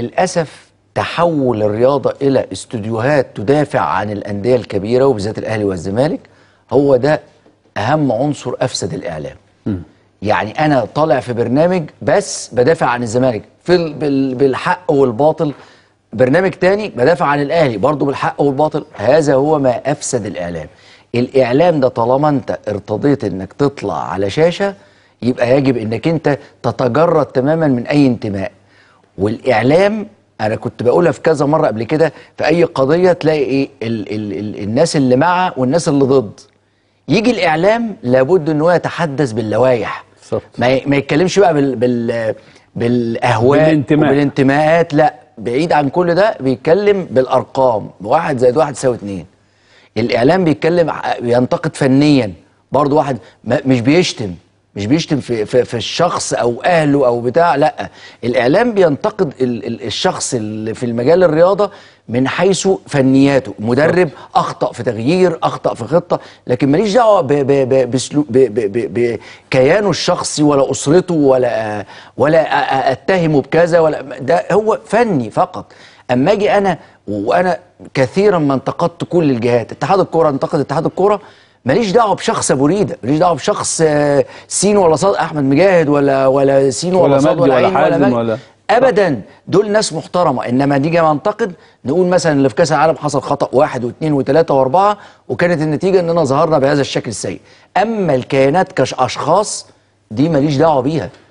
للأسف تحول الرياضة إلى استوديوهات تدافع عن الأندية الكبيرة وبالذات الأهلي والزمالك هو ده أهم عنصر أفسد الإعلام م. يعني أنا طالع في برنامج بس بدافع عن الزمالك في بالحق والباطل برنامج تاني بدافع عن الأهلي برضه بالحق والباطل هذا هو ما أفسد الإعلام الإعلام ده طالما أنت ارتضيت أنك تطلع على شاشة يبقى يجب أنك أنت تتجرد تماما من أي انتماء والاعلام انا كنت بقولها في كذا مره قبل كده في اي قضيه تلاقي ايه ال ال ال الناس اللي مع والناس اللي ضد يجي الاعلام لابد ان هو يتحدث باللوائح ما, ما يتكلمش بقى بال بال بالاهواء بالانتماء. بالانتماءات لا بعيد عن كل ده بيتكلم بالارقام واحد زائد واحد يساوي اتنين الاعلام بيتكلم بينتقد فنيا برضه واحد مش بيشتم مش بيشتم في, في, في الشخص او اهله او بتاع لا الاعلام بينتقد ال ال الشخص اللي في المجال الرياضه من حيث فنياته مدرب اخطا في تغيير اخطا في خطه لكن ماليش دعوه بكيانه الشخصي ولا اسرته ولا ولا اتهمه بكذا ولا ده هو فني فقط اما اجي انا وانا كثيرا ما انتقدت كل الجهات اتحاد الكوره انتقد اتحاد الكوره ماليش دعوه بشخص ابو ريده ماليش دعوه بشخص آه، سين ولا صاد احمد مجاهد ولا ولا سين ولا, ولا صاد ولا عين ولا, ولا, ولا ابدا دول ناس محترمه انما نيجي ننتقد نقول مثلا اللي في كاس العالم حصل خطا واحد واثنين وثلاثه واربعه وكانت النتيجه اننا ظهرنا بهذا الشكل السيء اما الكيانات كاشخاص دي ماليش دعوه بيها